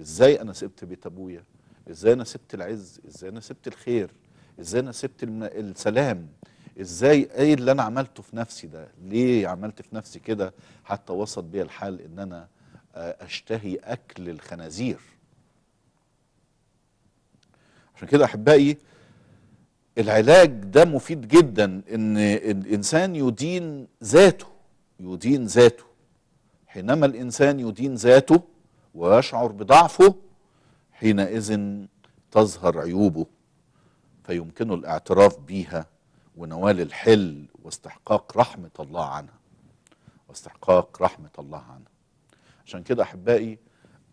B: ازاي انا سبت بيت ابويا ازاي انا سبت العز ازاي انا سبت الخير ازاي انا سبت السلام ازاي ايه اللي انا عملته في نفسي ده ليه عملت في نفسي كده حتى وصل بيا الحال ان انا آه، اشتهي اكل الخنازير عشان كده احبائي العلاج ده مفيد جدا ان الانسان يدين ذاته يدين ذاته حينما الإنسان يدين ذاته ويشعر بضعفه حينئذ تظهر عيوبه فيمكنه الاعتراف بيها ونوال الحل واستحقاق رحمة الله عنها واستحقاق رحمة الله عنها عشان كده أحبائي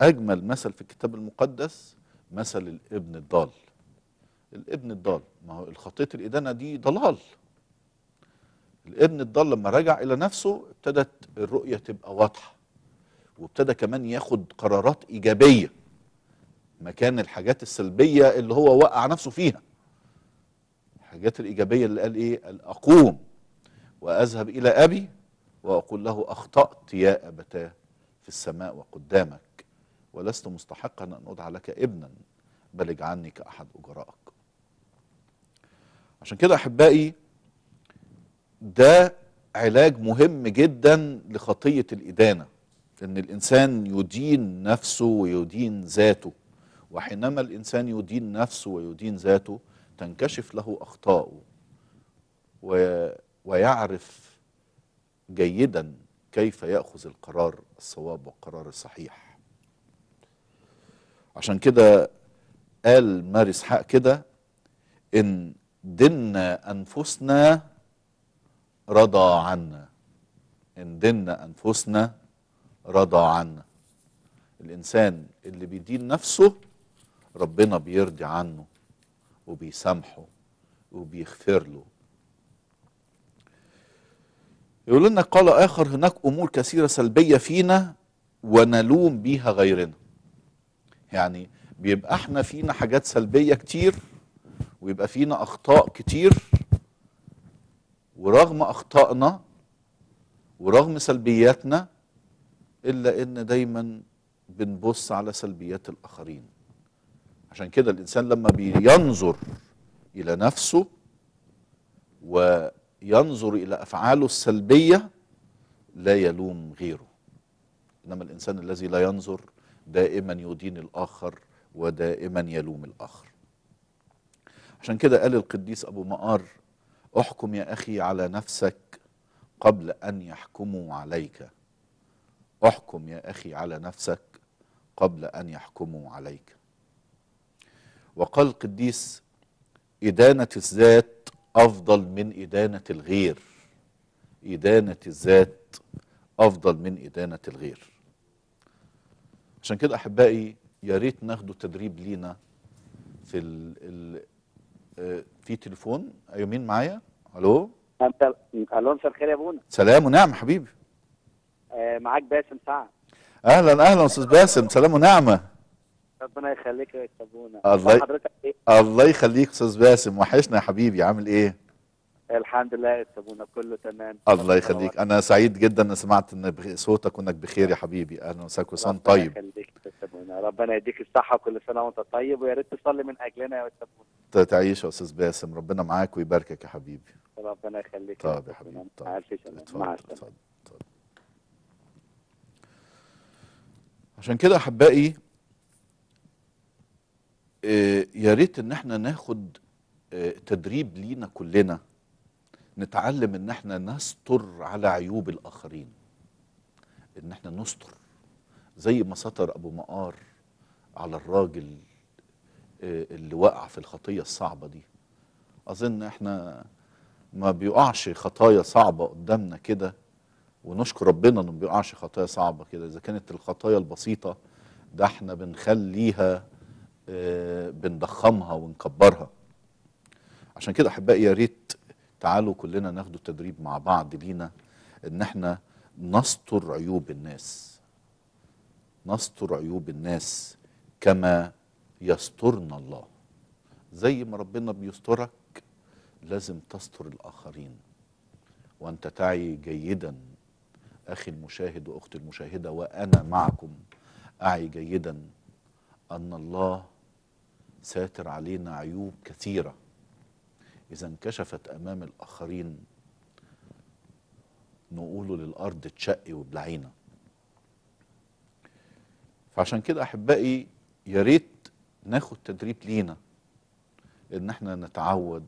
B: أجمل مثل في الكتاب المقدس مثل الابن الضال الابن الضال ما هو الخطية الإدانة دي ضلال الابن الضال لما رجع إلى نفسه ابتدت الرؤية تبقى واضحة وابتدى كمان ياخد قرارات ايجابيه مكان الحاجات السلبيه اللي هو وقع نفسه فيها الحاجات الايجابيه اللي قال ايه قال اقوم واذهب الى ابي واقول له اخطات يا ابتاه في السماء وقدامك ولست مستحقا ان ادعى لك ابنا بل اجعلني كاحد اجرائك عشان كده احبائي ده علاج مهم جدا لخطيه الادانه ان الانسان يدين نفسه ويدين ذاته وحينما الانسان يدين نفسه ويدين ذاته تنكشف له اخطاؤه و... ويعرف جيدا كيف ياخذ القرار الصواب والقرار الصحيح عشان كده قال ماري اسحاق كده ان دنا انفسنا رضى عنا ان دنا انفسنا رضى عنا الإنسان اللي بيدين نفسه ربنا بيرضي عنه وبيسامحه وبيغفر له يقول لنا قال آخر هناك أمور كثيرة سلبية فينا ونلوم بيها غيرنا يعني بيبقى احنا فينا حاجات سلبية كتير ويبقى فينا أخطاء كتير ورغم أخطائنا ورغم سلبياتنا إلا إن دايما بنبص على سلبيات الآخرين عشان كده الإنسان لما بينظر إلى نفسه وينظر إلى أفعاله السلبية لا يلوم غيره إنما الإنسان الذي لا ينظر دائما يدين الآخر ودائما يلوم الآخر عشان كده قال القديس أبو مقار احكم يا أخي على نفسك قبل أن يحكموا عليك احكم يا أخي على نفسك قبل أن يحكموا عليك وقال القديس إدانة الذات أفضل من إدانة الغير إدانة الذات أفضل من إدانة الغير عشان كده أحبائي يا ريت ناخدوا تدريب لينا في ال آه، في تليفون أيومين معايا ألو
C: ألو مساء الخير يا ابونا
B: سلام ونعم حبيبي
C: آه، معاك باسم سعد
B: اهلا اهلا استاذ باسم سلام ونعمه
C: ربنا يخليك يا كابونا الله حضرتك ايه الله
B: يخليك استاذ باسم وحشنا يا حبيبي عامل ايه
C: الحمد لله يا ابونا كله تمام الله يخليك
B: انا سعيد جدا ان سمعت ان صوتك وانك بخير يا حبيبي اهلا وسهلا كل سنه طيب
C: ربنا يديك الصحه وكل سنه وانت طيب ويا ريت تصلي من اجلنا يا
B: ابونا تعيش يا استاذ باسم ربنا معاك ويباركك يا حبيبي
C: ربنا يخليك طيب يا حبيبي طيب. مع السلامه
B: عشان كده احبائي آه، يا ريت ان احنا ناخد آه، تدريب لينا كلنا نتعلم ان احنا نستر على عيوب الاخرين ان احنا نستر زي ما ستر ابو مقار على الراجل آه، اللي وقع في الخطيه الصعبه دي اظن احنا ما بيقعش خطايا صعبه قدامنا كده ونشكر ربنا انه ما بيقعش خطايا صعبه كده اذا كانت الخطايا البسيطه ده احنا بنخليها آه، بنضخمها ونكبرها عشان كده احبائي يا ريت تعالوا كلنا ناخدوا تدريب مع بعض لينا ان احنا نستر عيوب الناس نستر عيوب الناس كما يسترنا الله زي ما ربنا بيسترك لازم تستر الاخرين وانت تعي جيدا أخي المشاهد وأختي المشاهدة وأنا معكم أعي جيدا أن الله ساتر علينا عيوب كثيرة إذا انكشفت أمام الآخرين نقوله للأرض تشقي وبلعينا فعشان كده أحبائي يا ريت ناخد تدريب لينا إن احنا نتعود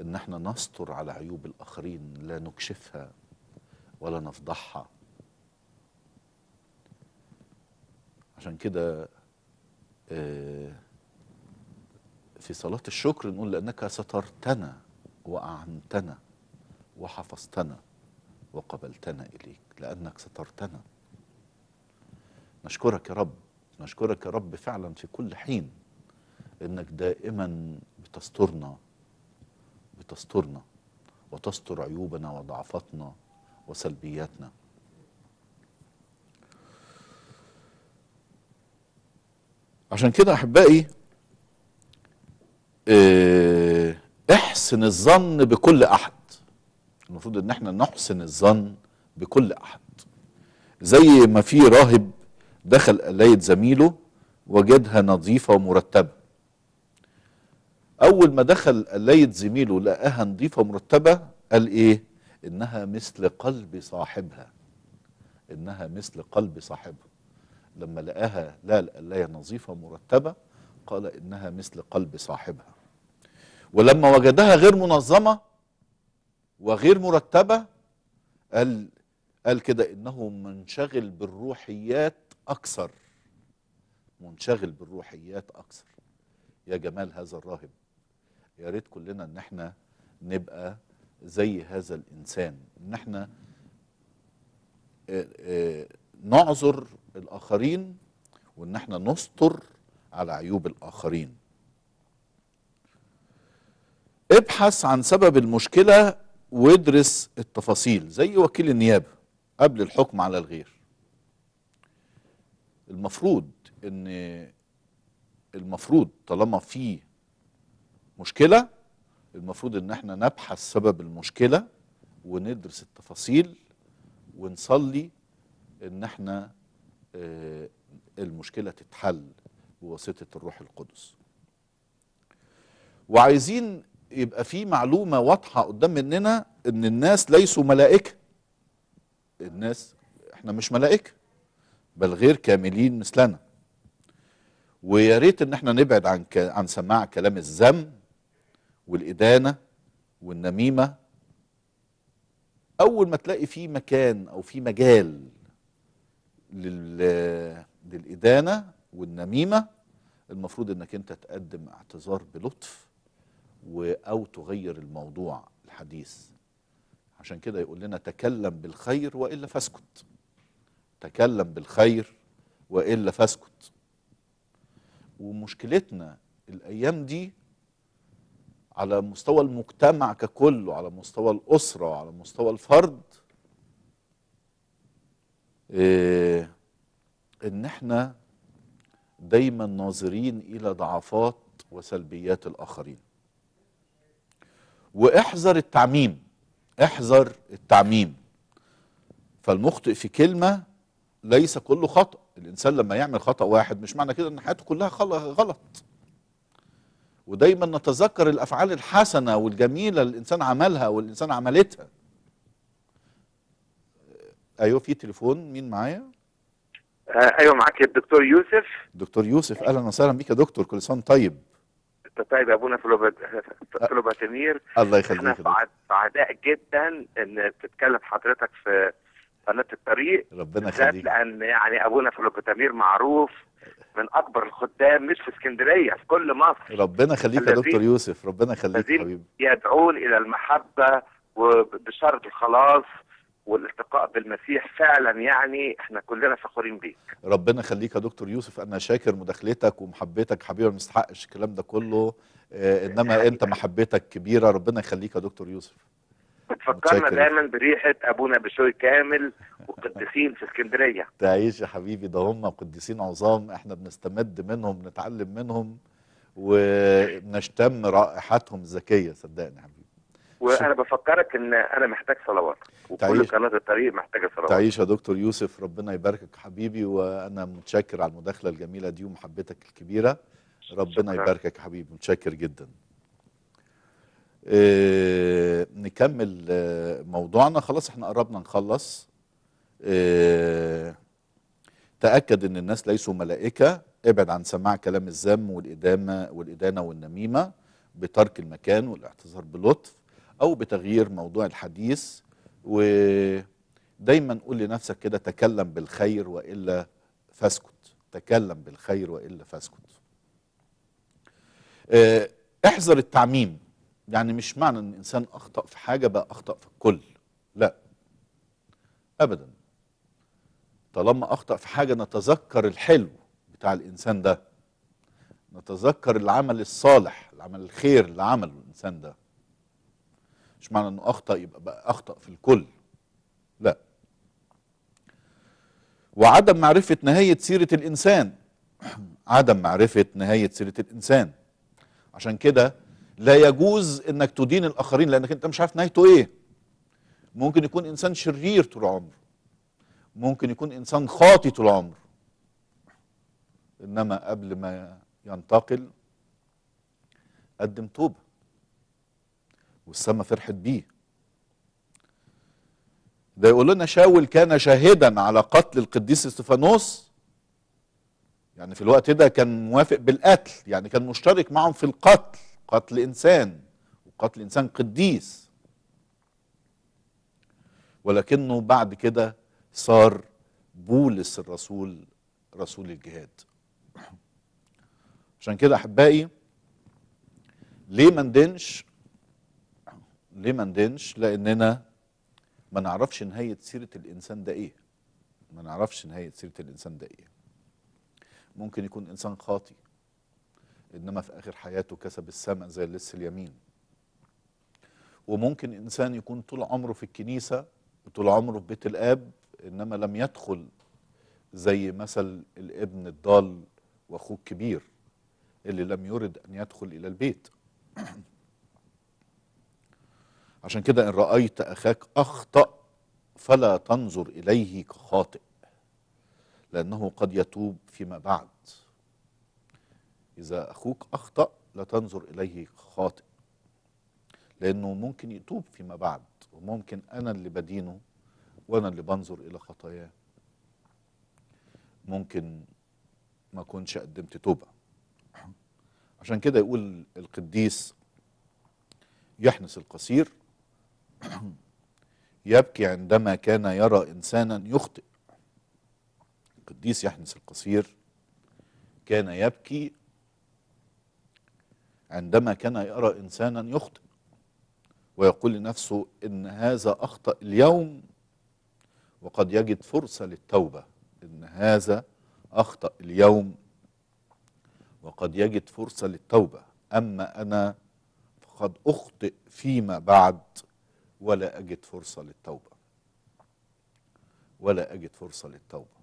B: إن احنا نستر على عيوب الآخرين لا نكشفها ولا نفضحها عشان كده آه، في صلاة الشكر نقول لأنك سترتنا وأعنتنا وحفظتنا وقبلتنا إليك لأنك سترتنا نشكرك يا رب نشكرك يا رب فعلا في كل حين انك دائما بتسترنا بتسترنا وتستر عيوبنا وضعفتنا وسلبياتنا عشان كده احبائي آه، احسن الظن بكل احد المفروض ان احنا نحسن الظن بكل احد زي ما في راهب دخل قلاية زميله وجدها نظيفة ومرتبة أول ما دخل قلاية زميله لقاها نظيفة ومرتبة قال إيه انها مثل قلب صاحبها انها مثل قلب صاحبها لما لقاها لا هي نظيفة مرتبة قال إنها مثل قلب صاحبها ولما وجدها غير منظمة وغير مرتبة قال, قال كده إنه منشغل بالروحيات أكثر منشغل بالروحيات أكثر يا جمال هذا الراهب يا ريت كلنا إن احنا نبقى زي هذا الإنسان إن احنا آه، آه، نعذر الآخرين وإن احنا نستر على عيوب الآخرين ابحث عن سبب المشكلة وادرس التفاصيل زي وكيل النيابة قبل الحكم على الغير المفروض ان المفروض طالما في مشكله المفروض ان احنا نبحث سبب المشكله وندرس التفاصيل ونصلي ان احنا آه، المشكله تتحل بواسطه الروح القدس وعايزين يبقى في معلومه واضحه قدام مننا ان الناس ليسوا ملائكه الناس احنا مش ملائكه بل غير كاملين مثلنا ويا ريت ان احنا نبعد عن ك... عن سماع كلام الذم والإدانة والنميمة أول ما تلاقي في مكان أو في مجال لل... للإدانة والنميمة المفروض انك انت تقدم اعتذار بلطف و او تغير الموضوع الحديث عشان كده يقول لنا تكلم بالخير والا فاسكت تكلم بالخير والا فاسكت ومشكلتنا الايام دي على مستوى المجتمع ككل وعلى مستوى الأسرة وعلى مستوى الفرد إيه إن احنا دايما ناظرين إلى ضعفات وسلبيات الآخرين واحذر التعميم احذر التعميم فالمخطئ في كلمة ليس كله خطأ الإنسان لما يعمل خطأ واحد مش معنى كده أن حياته كلها غلط ودايما نتذكر الافعال الحسنه والجميله اللي الانسان عملها والانسان عملتها آه، ايوه في تليفون مين معايا
C: آه، ايوه معاك الدكتور يوسف
B: دكتور يوسف اهلا وسهلا بيك يا دكتور كل سنه طيب
C: طيب يا ابونا فلوبا تمير آه، الله يخليك احنا سعداء جدا ان تتكلم حضرتك في قناه الطريق ربنا يخليك لان يعني ابونا فلوبا تمير معروف من اكبر الخدام مش في اسكندريه في كل مصر ربنا يخليك يا دكتور
B: يوسف ربنا يخليك حبيبي
C: يدعون الى المحبه وبشاره الخلاص والالتقاء بالمسيح فعلا يعني احنا كلنا فخورين بيك
B: ربنا يخليك يا دكتور يوسف انا شاكر مداخلتك ومحبتك حبيبي ما تستحقش الكلام ده كله آه، انما انت محبتك كبيره ربنا يخليك يا دكتور يوسف
C: بتفكرنا دايما بريحه ابونا بشوي كامل وقديسين في اسكندريه
B: تعيش يا حبيبي ده هم قديسين عظام احنا بنستمد منهم نتعلم منهم ونشتم رائحتهم الذكيه صدقني يا حبيبي
C: وانا بفكرك ان انا محتاج صلوات وكل قناه الطريق محتاجه صلوات تعيش
B: يا دكتور يوسف ربنا يباركك حبيبي وانا متشكر على المداخله الجميله دي ومحبتك الكبيره ربنا شكرا. يباركك يا حبيبي متشكر جدا آه، نكمل آه، موضوعنا خلاص احنا قربنا نخلص آه، تأكد ان الناس ليسوا ملائكة ابعد عن سماع كلام الذم والإدامة والإدانة والنميمة بترك المكان والاعتذار بلطف أو بتغيير موضوع الحديث ودايما قول لنفسك كده تكلم بالخير وإلا فاسكت تكلم بالخير وإلا فاسكت احذر التعميم يعني مش معنى ان الانسان اخطا في حاجه بقى اخطا في الكل لا ابدا طالما اخطا في حاجه نتذكر الحلو بتاع الانسان ده نتذكر العمل الصالح العمل الخير اللي عمله الانسان ده مش معنى انه اخطا يبقى بقى اخطا في الكل لا وعدم معرفه نهايه سيره الانسان عدم معرفه نهايه سيره الانسان عشان كده لا يجوز انك تدين الاخرين لانك انت مش عارف نهايته ايه ممكن يكون انسان شرير طول عمره ممكن يكون انسان خاطي طول عمره انما قبل ما ينتقل قدم توبه والسماء فرحت بيه ده يقول لنا شاول كان شاهدا على قتل القديس استفانوس يعني في الوقت ده كان موافق بالقتل يعني كان مشترك معهم في القتل قتل إنسان وقتل إنسان قديس ولكنه بعد كده صار بولس الرسول رسول الجهاد عشان كده أحبائي ليه ما ندنش ليه ما ندنش لأننا ما نعرفش نهاية سيرة الإنسان ده إيه ما نعرفش نهاية سيرة الإنسان ده إيه ممكن يكون إنسان خاطئ إنما في آخر حياته كسب السماء زي اللص اليمين وممكن إنسان يكون طول عمره في الكنيسة وطول عمره في بيت الآب إنما لم يدخل زي مثل الابن الضال وأخوه الكبير اللي لم يرد أن يدخل إلى البيت عشان كده إن رأيت أخاك أخطأ فلا تنظر إليه كخاطئ لأنه قد يتوب فيما بعد إذا أخوك أخطأ لا تنظر إليه خاطئ لأنه ممكن يتوب فيما بعد وممكن أنا اللي بدينه وأنا اللي بنظر إلى خطاياه ممكن ما أكونش قدمت توبة عشان كده يقول القديس يحنس القصير يبكي عندما كان يرى إنسانا يخطئ القديس يحنس القصير كان يبكي عندما كان يرى إنسانا يخطئ ويقول لنفسه إن هذا أخطأ اليوم وقد يجد فرصة للتوبة إن هذا أخطأ اليوم وقد يجد فرصة للتوبة أما أنا فقد أخطئ فيما بعد ولا أجد فرصة للتوبة ولا أجد فرصة للتوبة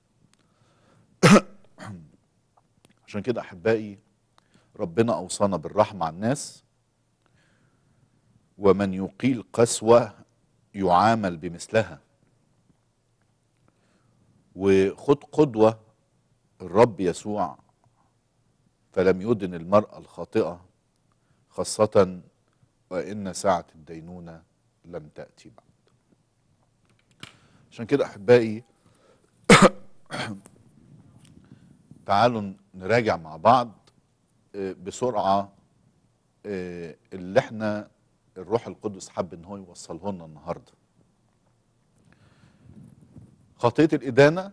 B: عشان كده أحبائي ربنا أوصانا بالرحمة على الناس ومن يقيل قسوة يعامل بمثلها وخد قدوة الرب يسوع فلم يدن المرأة الخاطئة خاصة وإن ساعة الدينونة لم تأتي بعد عشان كده أحبائي تعالوا نراجع مع بعض بسرعه آه، اللي احنا الروح القدس حب ان هو يوصله لنا النهارده. خطيه الادانه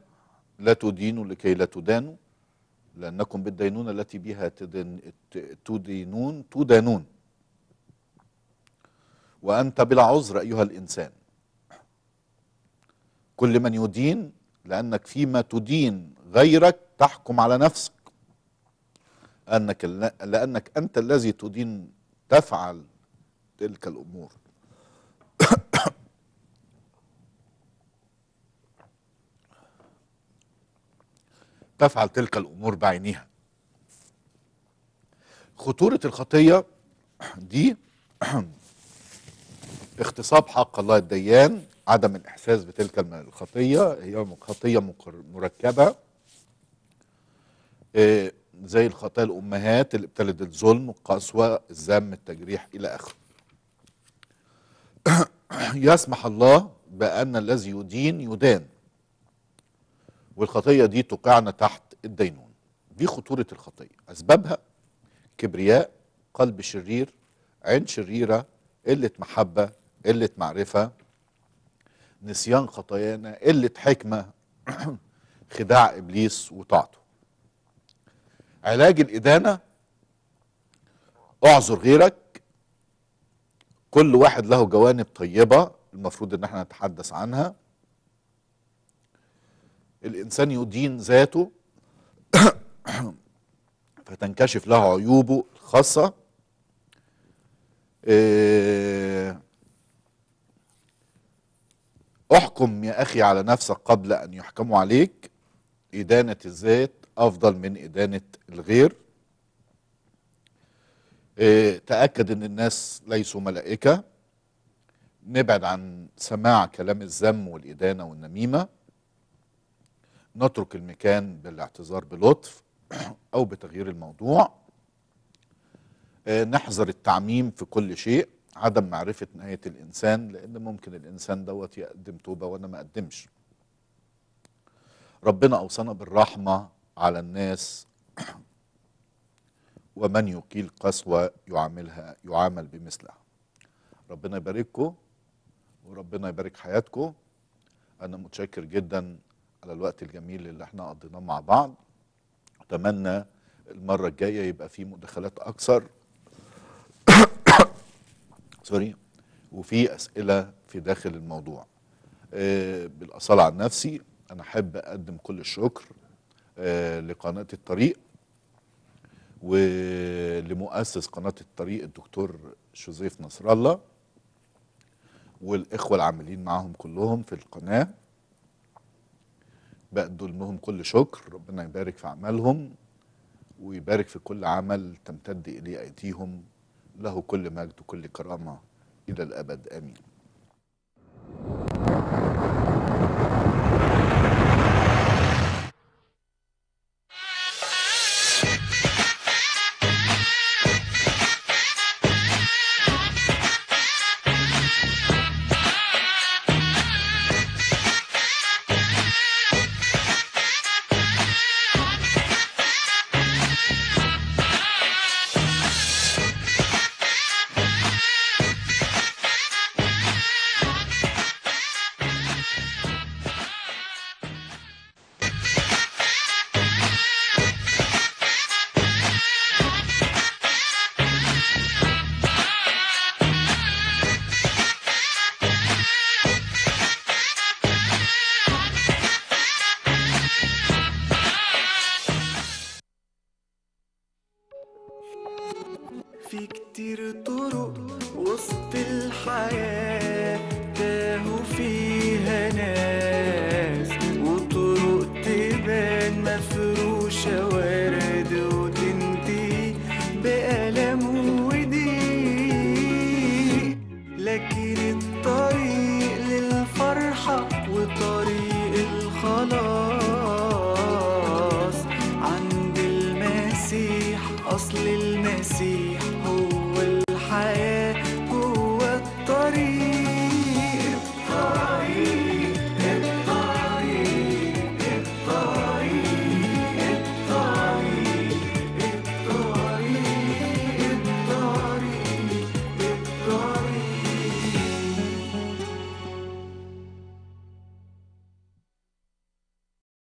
B: لا تدينوا لكي لا تدانوا لانكم بالدينونه التي بها تدن تدينون تدانون. وانت بلا عذر ايها الانسان. كل من يدين لانك فيما تدين غيرك تحكم على نفسك. أنك لأنك أنت الذي تدين تفعل تلك الأمور تفعل تلك الأمور بعينها خطورة الخطية دي اغتصاب حق الله الديان عدم الإحساس بتلك الخطية هي خطية مركبة إيه، زي الخطايا الأمهات اللي ابتلت الظلم القسوة الذم التجريح إلى آخره يسمح الله بأن الذي يدين يدان والخطية دي تقعنا تحت الدينون دي خطورة الخطية أسبابها كبرياء قلب شرير عين شريرة قلة محبة قلة معرفة نسيان خطايانا قلة حكمة خداع إبليس وطاعته علاج الإدانة اعذر غيرك كل واحد له جوانب طيبة المفروض ان احنا نتحدث عنها الانسان يدين ذاته فتنكشف له عيوبه الخاصة آه، احكم يا اخي على نفسك قبل ان يحكموا عليك ادانة الذات أفضل من إدانة الغير آه، تأكد أن الناس ليسوا ملائكة نبعد عن سماع كلام الذم والإدانة والنميمة نترك المكان بالاعتذار بلطف أو بتغيير الموضوع آه، نحذر التعميم في كل شيء عدم معرفة نهاية الإنسان لأن ممكن الإنسان دوت يقدم توبة وأنا ما أقدمش ربنا أوصانا بالرحمة على الناس ومن يقيل قسوة يعاملها يعامل بمثلها ربنا يبارككم وربنا يبارك حياتكم أنا متشكر جدا على الوقت الجميل اللي احنا قضيناه مع بعض أتمنى المرة الجاية يبقى في مداخلات أكثر سوري وفي أسئلة في داخل الموضوع آه، بالأصالة عن نفسي أنا أحب أقدم كل الشكر آه، لقناة الطريق ولمؤسس قناة الطريق الدكتور شوزيف نصر الله والإخوة العاملين معهم كلهم في القناة بقدم لهم كل شكر ربنا يبارك في أعمالهم ويبارك في كل عمل تمتد إليه أيديهم له كل مجد وكل كرامة إلى الأبد آمين